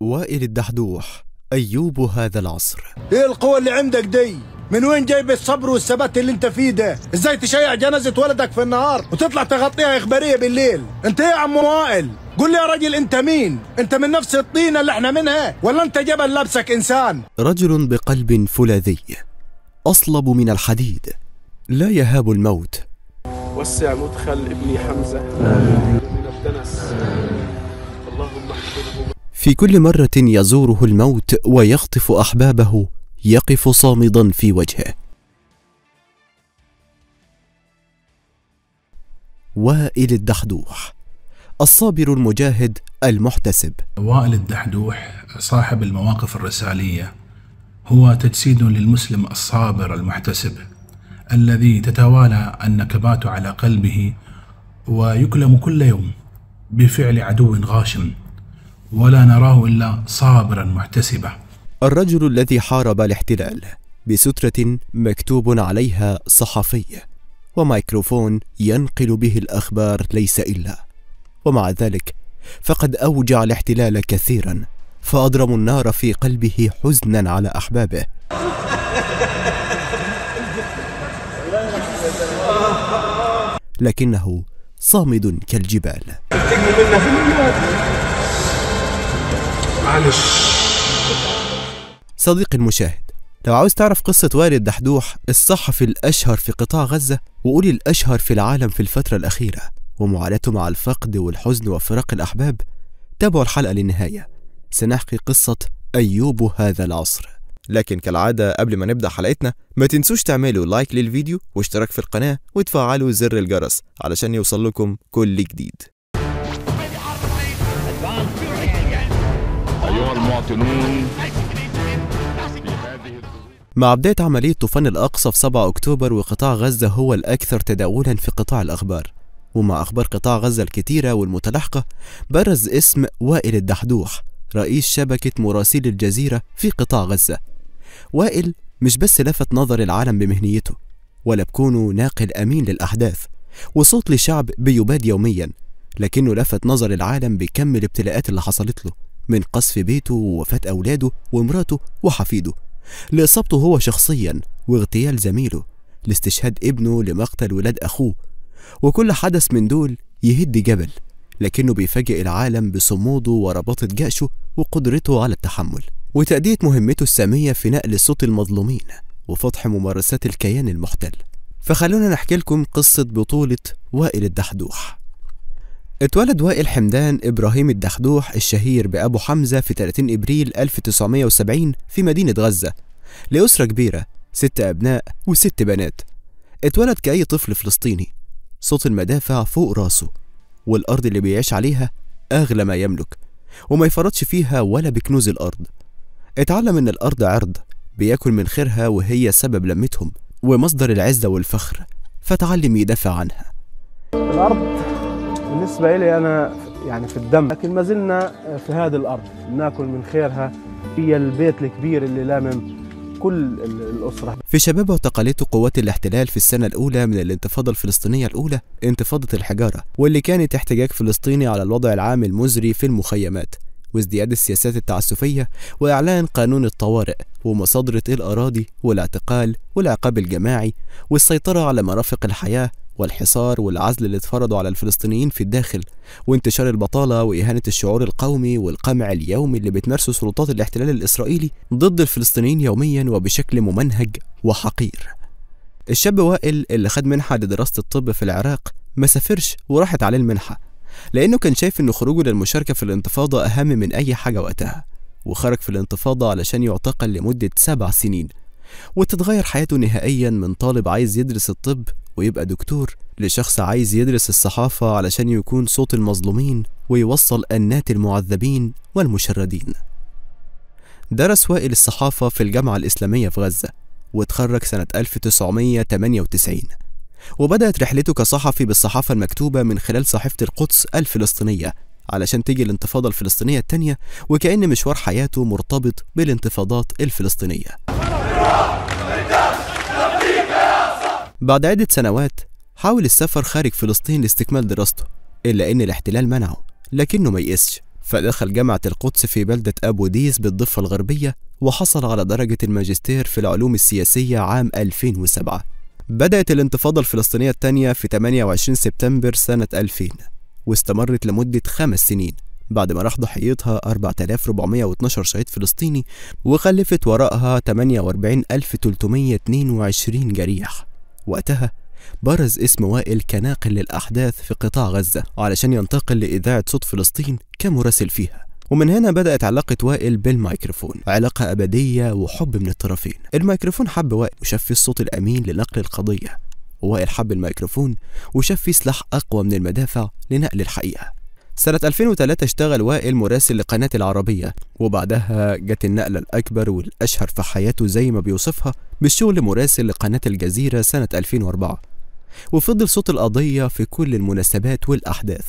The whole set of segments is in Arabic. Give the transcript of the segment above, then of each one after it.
وائل الدحدوح أيوب هذا العصر إيه القوة اللي عندك دي؟ من وين جايب الصبر والثبات اللي انت فيه ده؟ ازاي تشيع جنازة ولدك في النهار وتطلع تغطيها إخبارية بالليل؟ انت ايه يا عم وائل؟ قول لي يا راجل انت مين؟ انت من نفس الطينة اللي احنا منها ولا انت جبل لابسك انسان؟ رجل بقلب فولاذي أصلب من الحديد لا يهاب الموت وسع مدخل ابني حمزة من الدنس في كل مره يزوره الموت ويخطف احبابه يقف صامدا في وجهه وائل الدحدوح الصابر المجاهد المحتسب وائل الدحدوح صاحب المواقف الرساليه هو تجسيد للمسلم الصابر المحتسب الذي تتوالى النكبات على قلبه ويكلم كل يوم بفعل عدو غاشم ولا نراه إلا صابرا محتسبا الرجل الذي حارب الاحتلال بسترة مكتوب عليها صحفي وميكروفون ينقل به الأخبار ليس إلا ومع ذلك فقد أوجع الاحتلال كثيرا فأضرموا النار في قلبه حزنا على أحبابه لكنه صامد كالجبال معلش صديقي المشاهد لو عاوز تعرف قصة والد دحدوح الصحفي الأشهر في قطاع غزة وقولي الأشهر في العالم في الفترة الأخيرة ومعاناته مع الفقد والحزن وفراق الأحباب تابعوا الحلقة للنهاية سنحكي قصة أيوب هذا العصر لكن كالعادة قبل ما نبدأ حلقتنا ما تنسوش تعملوا لايك للفيديو واشتراك في القناة وتفعلوا زر الجرس علشان يوصل لكم كل جديد المفتونون مع بداية عملية طوفان الأقصى في 7 أكتوبر وقطاع غزة هو الأكثر تداولا في قطاع الأخبار ومع أخبار قطاع غزة الكتيرة والمتلاحقة برز اسم وائل الدحدوح رئيس شبكة مراسيل الجزيرة في قطاع غزة وائل مش بس لفت نظر العالم بمهنيته ولا بكونه ناقل أمين للأحداث وصوت لشعب بيباد يوميا لكنه لفت نظر العالم بكم الابتلاءات اللي حصلت له من قصف بيته ووفاة أولاده ومراته وحفيده لإصابته هو شخصيا واغتيال زميله لاستشهاد ابنه لمقتل ولاد أخوه وكل حدث من دول يهد جبل لكنه بيفاجئ العالم بصموده ورباطة جأشه وقدرته على التحمل وتأدية مهمته السامية في نقل صوت المظلومين وفضح ممارسات الكيان المحتل فخلونا نحكي لكم قصة بطولة وائل الدحدوح اتولد وائل حمدان إبراهيم الدحدوح الشهير بأبو حمزة في 30 إبريل 1970 في مدينة غزة لأسرة كبيرة ست أبناء وست بنات اتولد كأي طفل فلسطيني صوت المدافع فوق راسه والأرض اللي بيعيش عليها أغلى ما يملك وما يفرطش فيها ولا بكنوز الأرض اتعلم إن الأرض عرض بياكل من خيرها وهي سبب لمتهم ومصدر العزة والفخر فتعلم يدافع عنها الأرض بالنسبة لي أنا يعني في الدم لكن ما زلنا في هذه الأرض ناكل من خيرها هي البيت الكبير اللي لامم كل الأسرة في شباب وتقاليد قوات الاحتلال في السنة الأولى من الانتفاضة الفلسطينية الأولى انتفاضة الحجارة واللي كانت احتجاج فلسطيني على الوضع العام المزري في المخيمات وازدياد السياسات التعسفية وإعلان قانون الطوارئ ومصادرة الأراضي والاعتقال والعقاب الجماعي والسيطرة على مرافق الحياة والحصار والعزل اللي اتفرضوا على الفلسطينيين في الداخل وانتشار البطالة وإهانة الشعور القومي والقمع اليومي اللي بتمارسه سلطات الاحتلال الإسرائيلي ضد الفلسطينيين يوميا وبشكل ممنهج وحقير الشاب وائل اللي خد منحة لدراسة الطب في العراق ما سافرش وراحت عليه المنحة لأنه كان شايف إن خروجه للمشاركة في الانتفاضة أهم من أي حاجة وقتها وخرج في الانتفاضة علشان يعتقل لمدة سبع سنين وتتغير حياته نهائيا من طالب عايز يدرس الطب ويبقى دكتور لشخص عايز يدرس الصحافة علشان يكون صوت المظلومين ويوصل أنات المعذبين والمشردين درس وائل الصحافة في الجامعة الإسلامية في غزة وتخرج سنة 1998 وبدأت رحلته كصحفي بالصحافة المكتوبة من خلال صحيفة القدس الفلسطينية علشان تيجي الانتفاضة الفلسطينية التانية وكأن مشوار حياته مرتبط بالانتفاضات الفلسطينية بعد عدة سنوات حاول السفر خارج فلسطين لاستكمال دراسته إلا إن الاحتلال منعه لكنه ما يئسش فدخل جامعة القدس في بلدة أبو ديس بالضفة الغربية وحصل على درجة الماجستير في العلوم السياسية عام 2007 بدأت الانتفاضة الفلسطينية الثانية في 28 سبتمبر سنة 2000 واستمرت لمدة خمس سنين بعد ما راح ضحيتها 4412 شهيد فلسطيني وخلفت وراءها 48322 جريح وقتها برز اسم وائل كناقل للأحداث في قطاع غزة علشان ينتقل لإذاعة صوت فلسطين كمراسل فيها ومن هنا بدأت علاقة وائل بالميكروفون علاقة أبدية وحب من الطرفين الميكروفون حب وائل وشاف فيه الصوت الأمين لنقل القضية وائل حب الميكروفون وشاف فيه سلاح أقوى من المدافع لنقل الحقيقة سنة 2003 اشتغل وائل مراسل لقناة العربية وبعدها جت النقلة الأكبر والأشهر في حياته زي ما بيوصفها بالشغل مراسل لقناة الجزيرة سنة 2004 وفضل صوت القضية في كل المناسبات والأحداث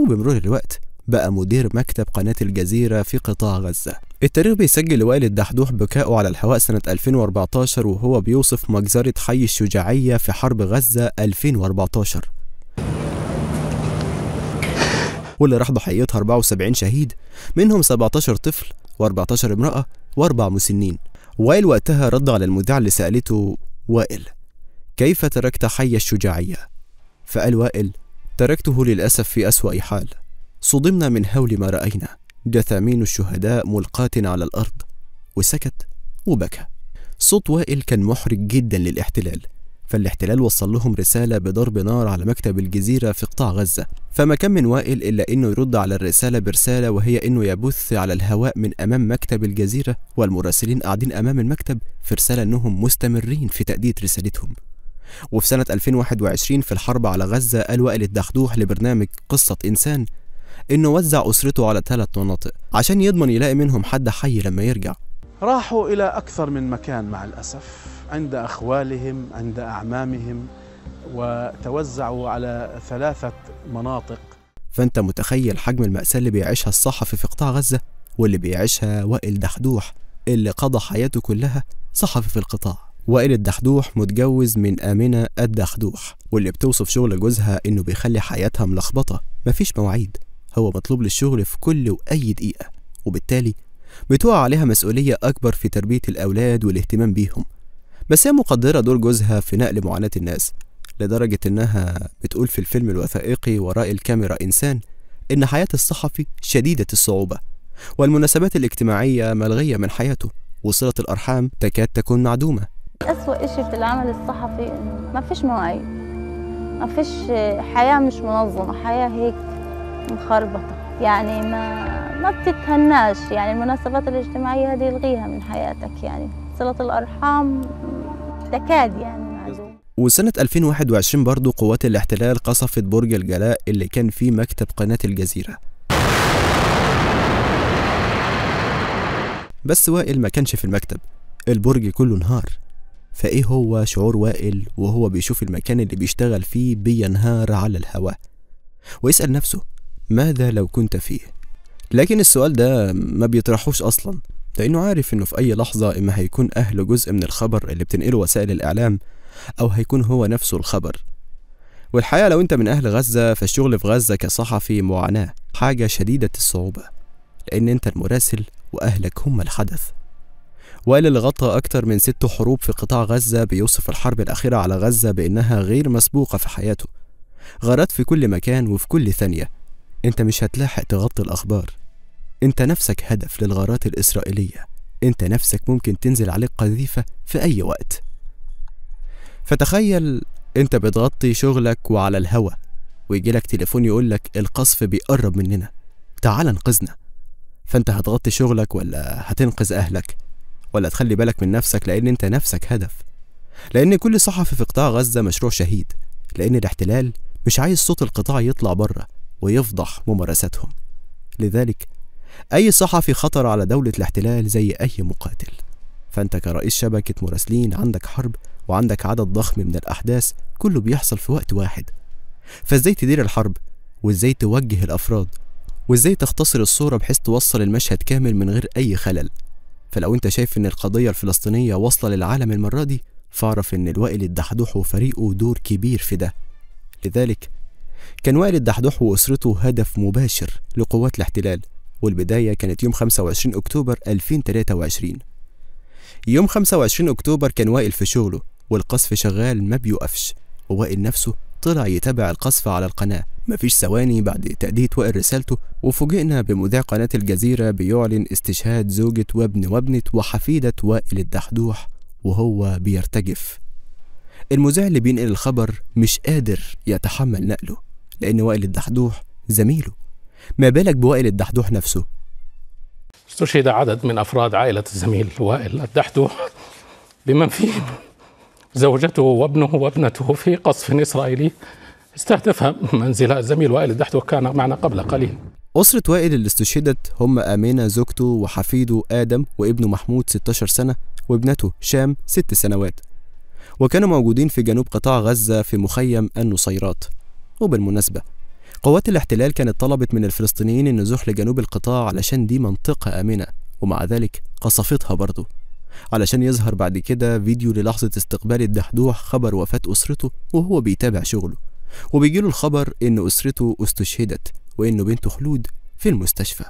وبمرور الوقت بقى مدير مكتب قناة الجزيرة في قطاع غزة التاريخ بيسجل وائل الدحدوح بكائه على الحواء سنة 2014 وهو بيوصف مجزرة حي الشجاعية في حرب غزة 2014 واللي راح ضحيتها 74 شهيد منهم 17 طفل و14 امرأة وأربع مسنين وائل وقتها رد على المذيع اللي سألته وائل كيف تركت حي الشجاعية؟ فقال وائل تركته للأسف في أسوأ حال صدمنا من هول ما رأينا جثامين الشهداء ملقاة على الأرض وسكت وبكى صوت وائل كان محرج جدا للاحتلال فالاحتلال وصل لهم رسالة بضرب نار على مكتب الجزيرة في قطاع غزة فما كان من وائل إلا أنه يرد على الرسالة برسالة وهي أنه يبث على الهواء من أمام مكتب الجزيرة والمراسلين قاعدين أمام المكتب في رسالة أنهم مستمرين في تأدية رسالتهم وفي سنة 2021 في الحرب على غزة قال وائل الدخدوح لبرنامج قصة إنسان إنه وزع أسرته على ثلاث مناطق عشان يضمن يلاقي منهم حد حي لما يرجع راحوا إلى أكثر من مكان مع الأسف عند أخوالهم عند أعمامهم وتوزعوا على ثلاثة مناطق فأنت متخيل حجم المأساة اللي بيعيشها الصحفي في قطاع غزة واللي بيعيشها وائل دحدوح اللي قضى حياته كلها صحفي في القطاع وائل الدحدوح متجوز من آمنة الدحدوح واللي بتوصف شغل جوزها إنه بيخلي حياتها ملخبطة مفيش مواعيد هو مطلوب للشغل في كل وأي دقيقة وبالتالي بتقع عليها مسؤولية أكبر في تربية الأولاد والاهتمام بيهم بس هي مقدرة دور جوزها في نقل معاناة الناس لدرجة إنها بتقول في الفيلم الوثائقي وراء الكاميرا إنسان إن حياة الصحفي شديدة الصعوبة والمناسبات الاجتماعية ملغية من حياته وصلة الأرحام تكاد تكون معدومة أسوأ إشي في العمل الصحفي ما فيش مواعيد ما فيش حياة مش منظمة حياة هيك مخربطة يعني ما ما بتتهناش يعني المناسبات الاجتماعية هذه الغيها من حياتك يعني صلة الأرحام تكاد يعني وسنة 2021 برضو قوات الاحتلال قصفت برج الجلاء اللي كان فيه مكتب قناة الجزيرة بس وائل ما كانش في المكتب البرج كله انهار فايه هو شعور وائل وهو بيشوف المكان اللي بيشتغل فيه بينهار على الهواء ويسأل نفسه ماذا لو كنت فيه لكن السؤال ده ما بيطرحوش أصلا لأنه عارف إنه في أي لحظة إما هيكون أهله جزء من الخبر اللي بتنقله وسائل الإعلام أو هيكون هو نفسه الخبر والحقيقة لو أنت من أهل غزة فالشغل في غزة كصحفي معاناة حاجة شديدة الصعوبة لأن أنت المراسل وأهلك هم الحدث وقال اللي غطى أكتر من ست حروب في قطاع غزة بيوصف الحرب الأخيرة على غزة بأنها غير مسبوقة في حياته غارات في كل مكان وفي كل ثانية أنت مش هتلاحق تغطي الأخبار أنت نفسك هدف للغارات الإسرائيلية أنت نفسك ممكن تنزل عليك قذيفة في أي وقت فتخيل أنت بتغطي شغلك وعلى الهوا لك تليفون يقول لك القصف بيقرب مننا تعال انقذنا فأنت هتغطي شغلك ولا هتنقذ أهلك ولا تخلي بالك من نفسك لأن أنت نفسك هدف لأن كل صحفي في قطاع غزة مشروع شهيد لأن الاحتلال مش عايز صوت القطاع يطلع بره ويفضح ممارساتهم لذلك أي صحفي خطر على دولة الاحتلال زي أي مقاتل فأنت كرئيس شبكة مراسلين عندك حرب وعندك عدد ضخم من الأحداث كله بيحصل في وقت واحد فازاي تدير الحرب وازاي توجه الأفراد وازاي تختصر الصورة بحيث توصل المشهد كامل من غير أي خلل فلو أنت شايف إن القضية الفلسطينية واصلة للعالم المرة دي فاعرف إن الوائل الدحدوح وفريقه دور كبير في ده لذلك كان وائل الدحدوح وأسرته هدف مباشر لقوات الاحتلال والبداية كانت يوم 25 أكتوبر 2023 يوم 25 أكتوبر كان وائل في شغله والقصف شغال ما بيوقفش ووائل نفسه طلع يتابع القصف على القناة مفيش ثواني بعد تأدية وائل رسالته وفوجئنا بمذيع قناة الجزيرة بيعلن استشهاد زوجة وابن وابنة وحفيدة وائل الدحدوح وهو بيرتجف المذيع اللي بينقل الخبر مش قادر يتحمل نقله لأن وائل الدحدوح زميله ما بالك بوائل الدحدوح نفسه استشهد عدد من أفراد عائلة الزميل وائل الدحدوح بمن فيهم زوجته وابنه وابنته في قصف إسرائيلي استهدف منزل الزميل وائل الدحدوح كان معنا قبل قليل أسرة وائل اللي استشهدت هم آمنة زوجته وحفيده آدم وابنه محمود 16 سنة وابنته شام 6 سنوات وكانوا موجودين في جنوب قطاع غزة في مخيم النصيرات وبالمناسبة قوات الاحتلال كانت طلبت من الفلسطينيين النزوح لجنوب القطاع علشان دي منطقة آمنة ومع ذلك قصفتها برضه علشان يظهر بعد كده فيديو للحظة استقبال الدحدوح خبر وفاة أسرته وهو بيتابع شغله وبيجيله الخبر إن أسرته استشهدت وإنه بنته خلود في المستشفى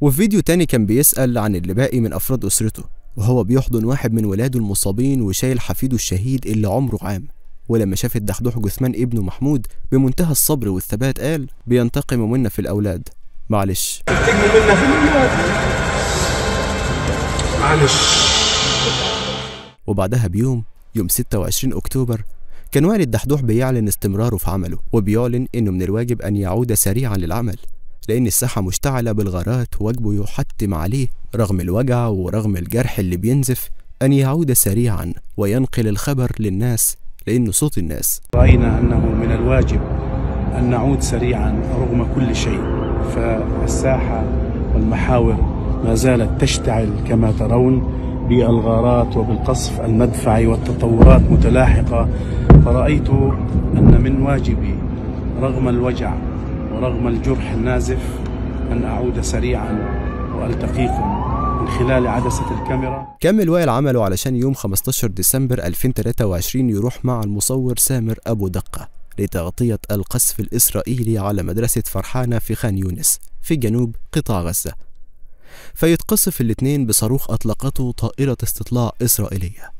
وفي فيديو تاني كان بيسأل عن اللي باقي من أفراد أسرته وهو بيحضن واحد من ولاده المصابين وشايل حفيده الشهيد اللي عمره عام ولما شاف الدحدوح جثمان ابنه محمود بمنتهى الصبر والثبات قال بينتقم منا في الأولاد معلش منا في الأولاد معلش وبعدها بيوم يوم 26 أكتوبر كان والد دحدوح بيعلن استمراره في عمله وبيعلن إنه من الواجب أن يعود سريعا للعمل لأن الساحة مشتعلة بالغارات وجبه يحتم عليه رغم الوجع ورغم الجرح اللي بينزف أن يعود سريعا وينقل الخبر للناس لأن صوت الناس رأينا أنه من الواجب أن نعود سريعا رغم كل شيء فالساحة والمحاور ما زالت تشتعل كما ترون بالغارات وبالقصف المدفعي والتطورات متلاحقة فرأيت أن من واجبي رغم الوجع ورغم الجرح النازف أن أعود سريعا وألتقيكم من خلال عدسة الكاميرا كمل وائل عمله علشان يوم 15 ديسمبر 2023 يروح مع المصور سامر أبو دقة لتغطية القصف الإسرائيلي على مدرسة فرحانة في خان يونس في جنوب قطاع غزة فيتقصف الاثنين بصاروخ أطلقته طائرة استطلاع إسرائيلية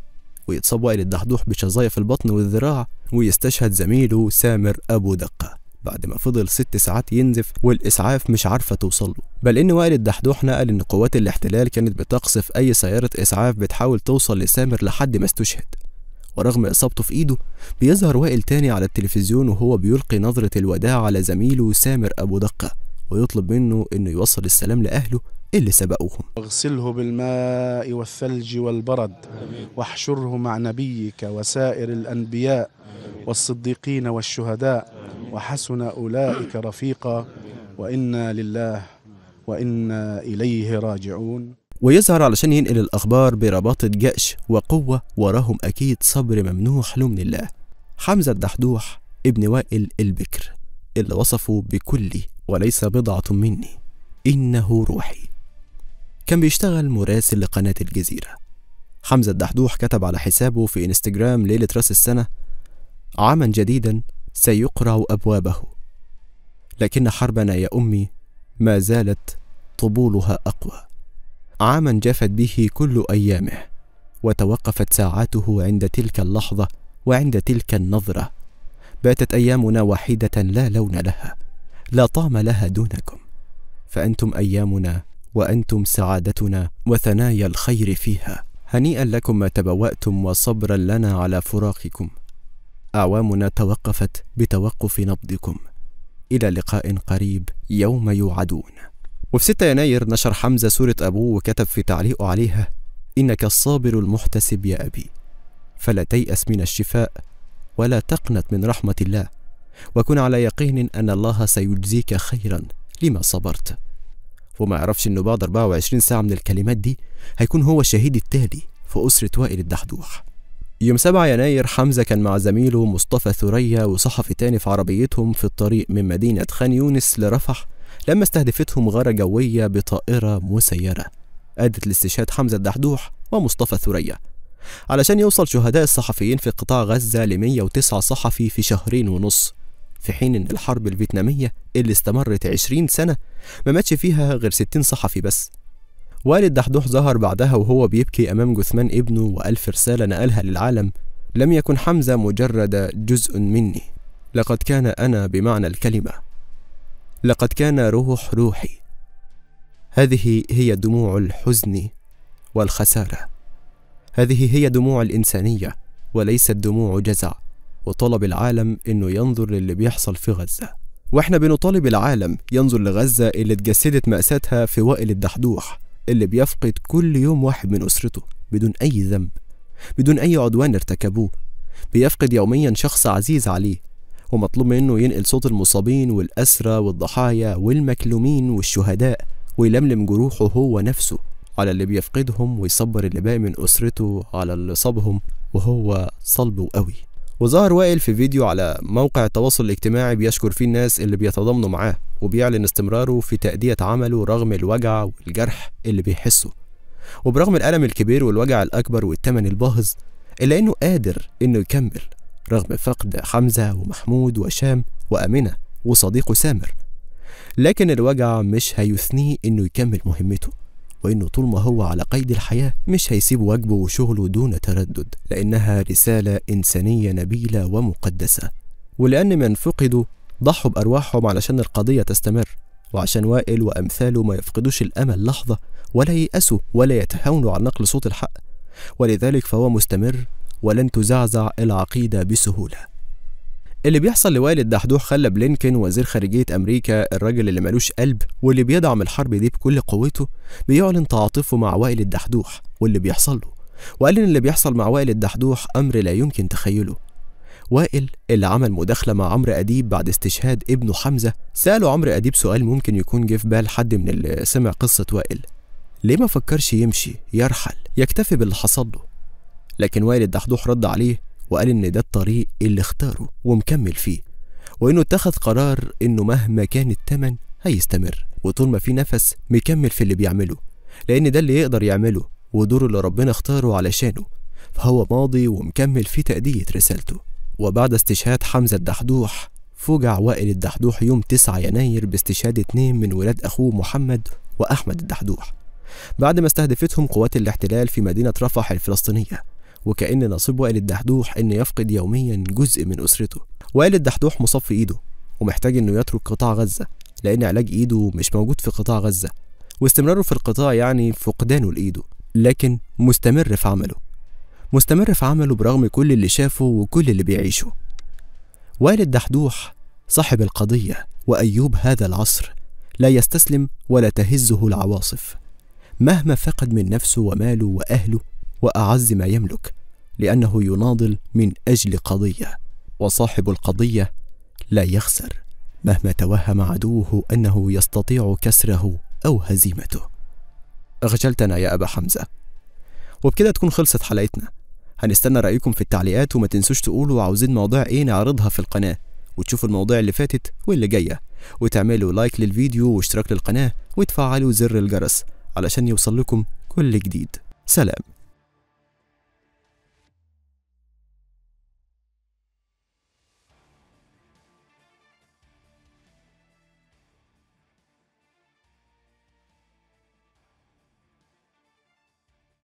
ويتصب وائل الدحدوح بشظايا في البطن والذراع ويستشهد زميله سامر أبو دقة بعد ما فضل ست ساعات ينزف والإسعاف مش عارفة توصله بل إن وائل الدحدوح نقل إن قوات الاحتلال كانت بتقصف أي سيارة إسعاف بتحاول توصل لسامر لحد ما استشهد ورغم إصابته في إيده بيظهر وائل تاني على التلفزيون وهو بيلقي نظرة الوداع على زميله سامر أبو دقة ويطلب منه انه يوصل السلام لاهله اللي سبقوهم اغسله بالماء والثلج والبرد واحشره مع نبيك وسائر الانبياء والصديقين والشهداء وحسن اولئك رفيقا وانا لله وانا اليه راجعون ويظهر علشان ينقل الأخبار برباطة جأش وقوة وراهم أكيد صبر ممنوح لمن الله حمزة الدحدوح ابن وائل البكر اللي وصفه بكل وليس بضعة مني إنه روحي كان بيشتغل مراسل لقناة الجزيرة حمزة الدحدوح كتب على حسابه في انستجرام ليلة راس السنة عاما جديدا سيقرع أبوابه لكن حربنا يا أمي ما زالت طبولها أقوى عاما جفت به كل أيامه وتوقفت ساعاته عند تلك اللحظة وعند تلك النظرة باتت أيامنا وحيدة لا لون لها لا طعم لها دونكم فأنتم أيامنا وأنتم سعادتنا وثنايا الخير فيها هنيئا لكم ما تبوأتم وصبرا لنا على فراقكم أعوامنا توقفت بتوقف نبضكم إلى لقاء قريب يوم يوعدون وفي 6 يناير نشر حمزة سورة أبوه وكتب في تعليقه عليها إنك الصابر المحتسب يا أبي فلا تيأس من الشفاء ولا تقنط من رحمة الله وكن على يقين أن الله سيجزيك خيرا لما صبرت وما عرفش أنه بعد 24 ساعة من الكلمات دي هيكون هو الشهيد التالي في أسرة وائل الدحدوح يوم 7 يناير حمزة كان مع زميله مصطفى ثريا وصحفي تاني في عربيتهم في الطريق من مدينة خان يونس لرفح لما استهدفتهم غارة جوية بطائرة مسيرة أدت لاستشهاد حمزة الدحدوح ومصطفى ثريا علشان يوصل شهداء الصحفيين في قطاع غزة ل 109 صحفي في شهرين ونص في حين إن الحرب الفيتنامية اللي استمرت 20 سنة ما ماتش فيها غير 60 صحفي بس والد دحدوح ظهر بعدها وهو بيبكي أمام جثمان ابنه وألف رسالة نقلها للعالم لم يكن حمزة مجرد جزء مني لقد كان أنا بمعنى الكلمة لقد كان روح روحي هذه هي دموع الحزن والخسارة هذه هي دموع الإنسانية وليست دموع جزع وطلب العالم إنه ينظر للي بيحصل في غزة وإحنا بنطالب العالم ينظر لغزة اللي اتجسدت مأساتها في وائل الدحدوح اللي بيفقد كل يوم واحد من أسرته بدون أي ذنب بدون أي عدوان ارتكبوه بيفقد يوميا شخص عزيز عليه ومطلوب منه ينقل صوت المصابين والأسرى والضحايا والمكلومين والشهداء ويلملم جروحه هو نفسه على اللي بيفقدهم ويصبر اللي باقي من أسرته على اللي صابهم وهو صلب وقوي وظهر وائل في فيديو على موقع التواصل الاجتماعي بيشكر فيه الناس اللي بيتضامنوا معاه وبيعلن استمراره في تأدية عمله رغم الوجع والجرح اللي بيحسه وبرغم الألم الكبير والوجع الأكبر والتمن الباهظ إلا إنه قادر إنه يكمل رغم فقد حمزة ومحمود وشام وأمنة وصديقه سامر لكن الوجع مش هيثنيه إنه يكمل مهمته وإنه طول ما هو على قيد الحياة مش هيسيب واجبه وشغله دون تردد لأنها رسالة إنسانية نبيلة ومقدسة ولأن من فقدوا ضحوا بأرواحهم علشان القضية تستمر وعشان وائل وأمثاله ما يفقدوش الأمل لحظة ولا ييأسوا ولا يتهاونوا عن نقل صوت الحق ولذلك فهو مستمر ولن تزعزع العقيدة بسهولة اللي بيحصل لوالد دحدوح خلى بلينكن وزير خارجية أمريكا الراجل اللي ملوش قلب واللي بيدعم الحرب دي بكل قوته بيعلن تعاطفه مع وائل الدحدوح واللي بيحصل له وقال إن اللي بيحصل مع وائل الدحدوح أمر لا يمكن تخيله وائل اللي عمل مداخلة مع عمرو أديب بعد استشهاد ابنه حمزة سأله عمرو أديب سؤال ممكن يكون جه في بال حد من اللي سمع قصة وائل ليه ما فكرش يمشي يرحل يكتفي باللي حصل له لكن وائل الدحدوح رد عليه وقال إن ده الطريق اللي اختاره ومكمل فيه وإنه اتخذ قرار إنه مهما كان التمن هيستمر وطول ما في نفس مكمل في اللي بيعمله لأن ده اللي يقدر يعمله ودوره اللي ربنا اختاره علشانه فهو ماضي ومكمل في تأدية رسالته وبعد استشهاد حمزة الدحدوح فوجع وائل الدحدوح يوم 9 يناير باستشهاد اتنين من ولاد أخوه محمد وأحمد الدحدوح بعد ما استهدفتهم قوات الاحتلال في مدينة رفح الفلسطينية وكأن نصيب وائل الدحدوح إنه يفقد يوميا جزء من أسرته وائل الدحدوح مصاب في إيده ومحتاج إنه يترك قطاع غزة لأن علاج إيده مش موجود في قطاع غزة واستمراره في القطاع يعني فقدانه لإيده لكن مستمر في عمله مستمر في عمله برغم كل اللي شافه وكل اللي بيعيشه وائل الدحدوح صاحب القضية وأيوب هذا العصر لا يستسلم ولا تهزه العواصف مهما فقد من نفسه وماله وأهله واعز ما يملك لانه يناضل من اجل قضيه وصاحب القضيه لا يخسر مهما توهم عدوه انه يستطيع كسره او هزيمته اغشلتنا يا ابا حمزه وبكده تكون خلصت حلقتنا هنستنى رايكم في التعليقات وما تنسوش تقولوا عاوزين مواضيع ايه نعرضها في القناه وتشوفوا المواضيع اللي فاتت واللي جايه وتعملوا لايك للفيديو واشتراك للقناه وتفعلوا زر الجرس علشان يوصل لكم كل جديد سلام